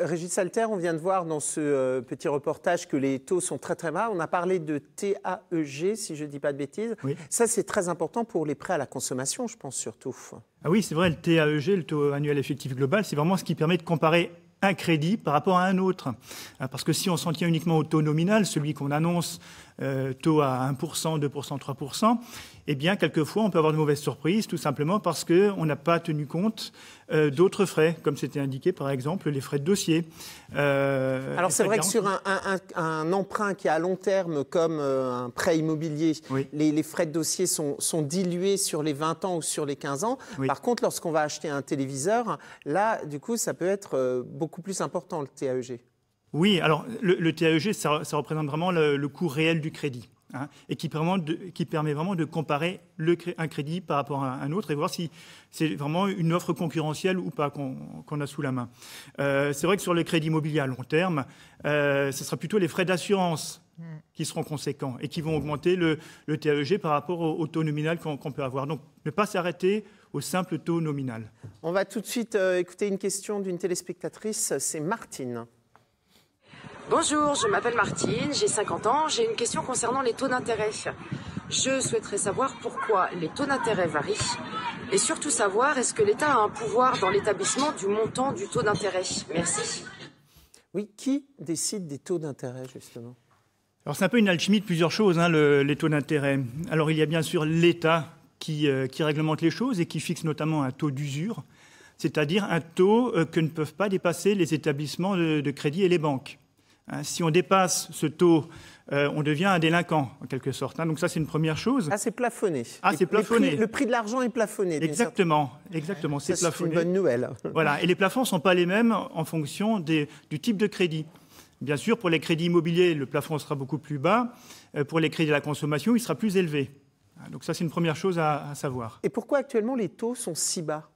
Régis Salter, on vient de voir dans ce euh, petit reportage que les taux sont très très bas. On a parlé de TAEG, si je ne dis pas de bêtises. Ça, c'est très important pour les prêts à la consommation, je pense surtout. Ah oui, c'est vrai, le TAEG, le taux annuel effectif global, c'est vraiment ce qui permet de comparer un crédit par rapport à un autre. Ah, parce que si on s'en tient uniquement au taux nominal, celui qu'on annonce euh, taux à 1%, 2%, 3%, eh bien, quelquefois, on peut avoir de mauvaises surprises, tout simplement parce qu'on n'a pas tenu compte euh, d'autres frais, comme c'était indiqué, par exemple, les frais de dossier. Euh, Alors, c'est vrai que sur un, emprunt qui est à long terme, comme un prêt immobilier, les, frais de dossier sont, dilués sur les 20 ans ou sur les 15 ans. Par contre, lorsqu'on va acheter un téléviseur, là, du coup, ça peut être beaucoup plus important, le TAEG. Oui, alors le, TAEG, ça, représente vraiment le, coût réel du crédit. Hein, et qui permet, vraiment de comparer un crédit par rapport à un autre et voir si c'est vraiment une offre concurrentielle ou pas qu'on a sous la main. Euh, c'est vrai que sur les crédits immobilier à long terme, euh, ce sera plutôt les frais d'assurance qui seront conséquents et qui vont augmenter le, TAEG par rapport au, taux nominal qu'on peut avoir. Donc ne pas s'arrêter au simple taux nominal. On va tout de suite euh, écouter une question d'une téléspectatrice, c'est Martine. Bonjour, je m'appelle Martine, j'ai 50 ans, j'ai une question concernant les taux d'intérêt. Je souhaiterais savoir pourquoi les taux d'intérêt varient et surtout savoir est-ce que l'État a un pouvoir dans l'établissement du montant du taux d'intérêt. Merci. Oui, qui décide des taux d'intérêt justement Alors c'est un peu une alchimie de plusieurs choses, hein, les taux d'intérêt. Alors il y a bien sûr l'État euh, qui, réglemente les choses et qui fixe notamment un taux d'usure, c'est-à-dire un taux euh, que ne peuvent pas dépasser les établissements de crédit et les banques. Hein, si on dépasse ce taux, euh, on devient un délinquant, en quelque sorte. Hein, donc ça, c'est une première chose. Ah, c'est plafonné. Ah, c'est plafonné. le prix de l'argent est plafonné. Exactement, exactement, c'est plafonné. C'est une bonne nouvelle. voilà, et les plafonds ne sont pas les mêmes en fonction des, du type de crédit. Bien sûr, pour les crédits immobiliers, le plafond sera beaucoup plus bas. Euh, pour les crédits de la consommation, il sera plus élevé. Ah, donc ça, c'est une première chose à savoir. Et pourquoi actuellement les taux sont si bas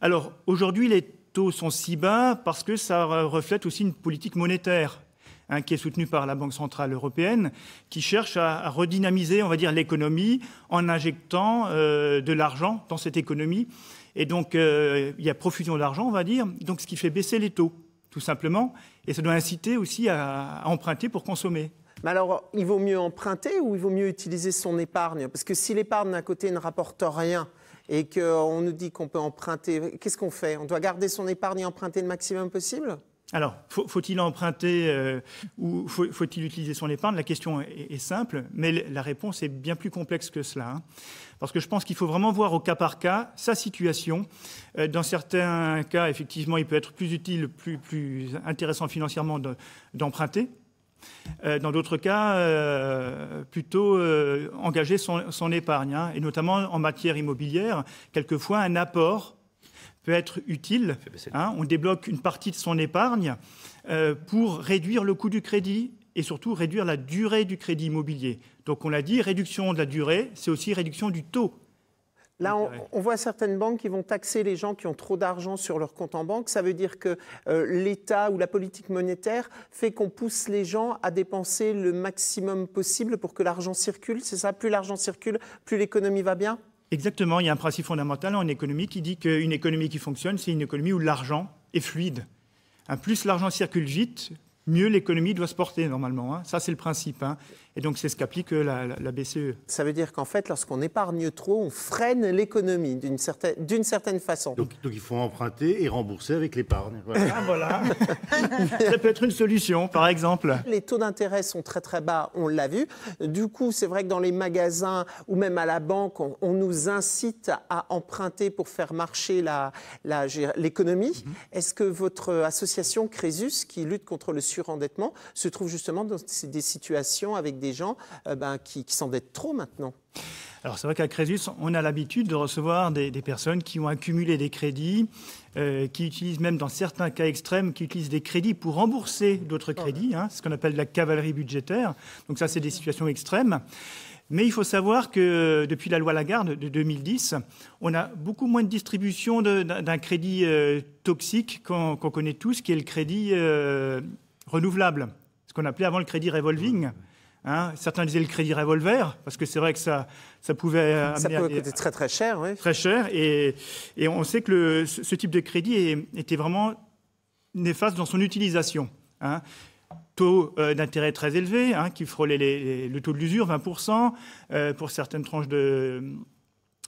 alors aujourd'hui, les taux sont si bas parce que ça reflète aussi une politique monétaire Hein, qui est soutenu par la Banque centrale européenne, qui cherche à, redynamiser, on va dire, l'économie en injectant euh, de l'argent dans cette économie. Et donc, euh, il y a profusion d'argent, on va dire, donc ce qui fait baisser les taux, tout simplement. Et ça doit inciter aussi à, à emprunter pour consommer. Mais alors, il vaut mieux emprunter ou il vaut mieux utiliser son épargne Parce que si l'épargne d'un côté ne rapporte rien et qu'on nous dit qu'on peut emprunter, qu'est-ce qu'on fait On doit garder son épargne et emprunter le maximum possible alors, faut-il emprunter euh, ou faut-il utiliser son épargne La question est, simple, mais la réponse est bien plus complexe que cela. Hein. Parce que je pense qu'il faut vraiment voir au cas par cas sa situation. Euh, dans certains cas, effectivement, il peut être plus utile, plus, intéressant financièrement d'emprunter. Euh, dans d'autres cas, plutôt engager son, épargne, hein, et notamment en matière immobilière, quelquefois un apport peut être utile. Hein. on débloque une partie de son épargne euh, pour réduire le coût du crédit et surtout réduire la durée du crédit immobilier. Donc on l'a dit, réduction de la durée, c'est aussi réduction du taux. Là, on, voit certaines banques qui vont taxer les gens qui ont trop d'argent sur leur compte en banque. Ça veut dire que euh, l'État ou la politique monétaire fait qu'on pousse les gens à dépenser le maximum possible pour que l'argent circule. C'est ça Plus l'argent circule, plus l'économie va bien Exactement, il y a un principe fondamental en économie qui dit qu'une économie qui fonctionne, c'est une économie où l'argent est fluide. Hein, plus l'argent circule vite, mieux l'économie doit se porter normalement. Hein. Ça, c'est le principe. Hein. Et donc, c'est ce qu'applique euh, la, BCE. Ça veut dire qu'en fait, lorsqu'on épargne trop, on freine l'économie d'une certaine, certaine, façon. Donc, il faut emprunter et rembourser avec l'épargne. Ah, voilà. ça peut être une solution, par exemple. Les taux d'intérêt sont très très bas, on l'a vu. Du coup, c'est vrai que dans les magasins ou même à la banque, on, nous incite à emprunter pour faire marcher l'économie. La, l'économie. Mhm. Est-ce que votre association Crésus, qui lutte contre le surendettement, se trouve justement dans des situations avec des des gens euh, ben, qui, qui s'endettent trop maintenant. Alors c'est vrai qu'à Crésus, on a l'habitude de recevoir des, personnes qui ont accumulé des crédits, euh, qui utilisent même dans certains cas extrêmes, qui utilisent des crédits pour rembourser d'autres oh crédits, hein, ce qu'on appelle la cavalerie budgétaire. Donc ça, c'est des situations extrêmes. Mais il faut savoir que depuis la loi Lagarde de 2010, on a beaucoup moins de distribution d'un crédit euh, toxique qu'on connaît tous, qui est le crédit renouvelable, ce qu'on appelait avant le crédit revolving. Hein, certains disaient le crédit revolver, parce que c'est vrai que ça, ça pouvait ça peut coûter très très cher, oui. Très cher, et, et on sait que ce type de crédit était vraiment néfaste dans son utilisation. Hein. Taux euh, d'intérêt très élevé, hein, qui frôlait le taux de l'usure, 20%, euh, pour certaines tranches de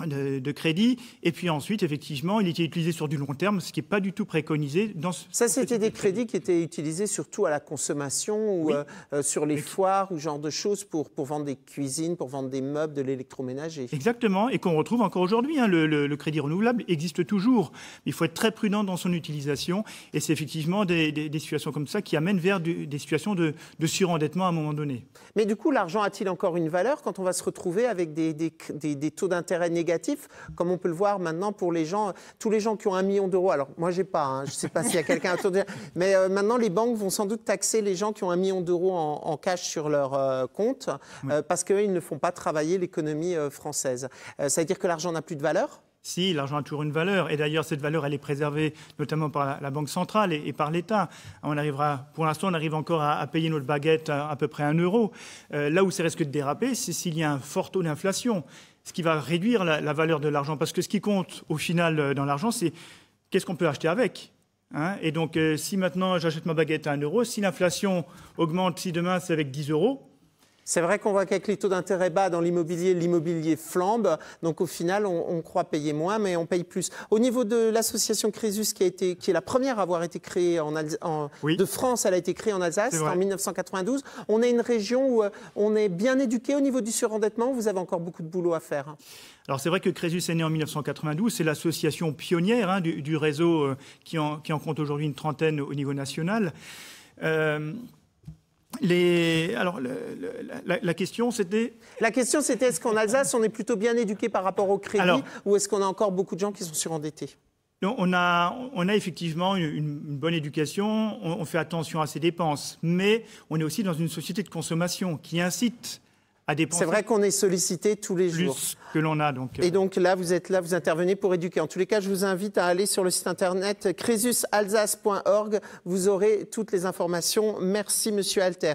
de, crédit. Et puis ensuite, effectivement, il était utilisé sur du long terme, ce qui n'est pas du tout préconisé. Dans ce Ça, c'était des crédits qui étaient utilisés surtout à la consommation ou euh, euh, sur les foires ou genre de choses pour, pour vendre des cuisines, pour vendre des meubles, de l'électroménager. Exactement, et qu'on retrouve encore aujourd'hui. Hein. Le, le, crédit renouvelable existe toujours. Il faut être très prudent dans son utilisation. Et c'est effectivement des, des, situations comme ça qui amènent vers des situations de, de, surendettement à un moment donné. Mais du coup, l'argent a-t-il encore une valeur quand on va se retrouver avec des, des taux d'intérêt négatifs comme on peut le voir maintenant pour les gens, tous les gens qui ont un million d'euros. Alors, moi, j'ai pas, hein. je sais pas s'il y a quelqu'un autour Mais euh, maintenant, les banques vont sans doute taxer les gens qui ont un million d'euros en, cash sur leur euh, compte euh, parce qu'ils ne font pas travailler l'économie française. ça veut dire que l'argent n'a plus de valeur si, l'argent a toujours une valeur. Et d'ailleurs, cette valeur, elle est préservée notamment par la, Banque centrale et, par l'État. On arrivera, pour l'instant, on arrive encore à, payer notre baguette à, peu près un euro. là où ça risque de déraper, c'est s'il y a un fort taux d'inflation ce qui va réduire la, valeur de l'argent. Parce que ce qui compte au final euh, dans l'argent, c'est qu'est-ce qu'on peut acheter avec. Hein. et donc, euh, si maintenant j'achète ma baguette à 1 euro, si l'inflation augmente, si demain c'est avec 10 euros, c'est vrai qu'on voit qu'avec les taux d'intérêt bas dans l'immobilier, l'immobilier flambe. Donc au final, on, croit payer moins, mais on paye plus. Au niveau de l'association Crésus, qui, est la première à avoir été créée en, de France, elle a été créée en Alsace en 1992. On est une région où euh, on est bien éduqué au niveau du surendettement. Vous avez encore beaucoup de boulot à faire. Alors c'est vrai que Crésus est né en 1992. C'est l'association pionnière hein, du, réseau euh, qui, en, compte aujourd'hui une trentaine au niveau national. Euh, alors, la, question, c'était. La question, c'était est-ce qu'en Alsace, on est plutôt bien éduqué par rapport au crédit ou est-ce qu'on a encore beaucoup de gens qui sont surendettés on a, on a, effectivement une, bonne éducation, on, fait attention à ses dépenses, mais on est aussi dans une société de consommation qui incite c'est vrai qu'on est sollicité tous les jours. que l'on a donc. Euh. Et donc là, vous êtes là, vous intervenez pour éduquer. En tous les cas, je vous invite à aller sur le site internet crésusalsace.org. Vous aurez toutes les informations. Merci, Monsieur Alter.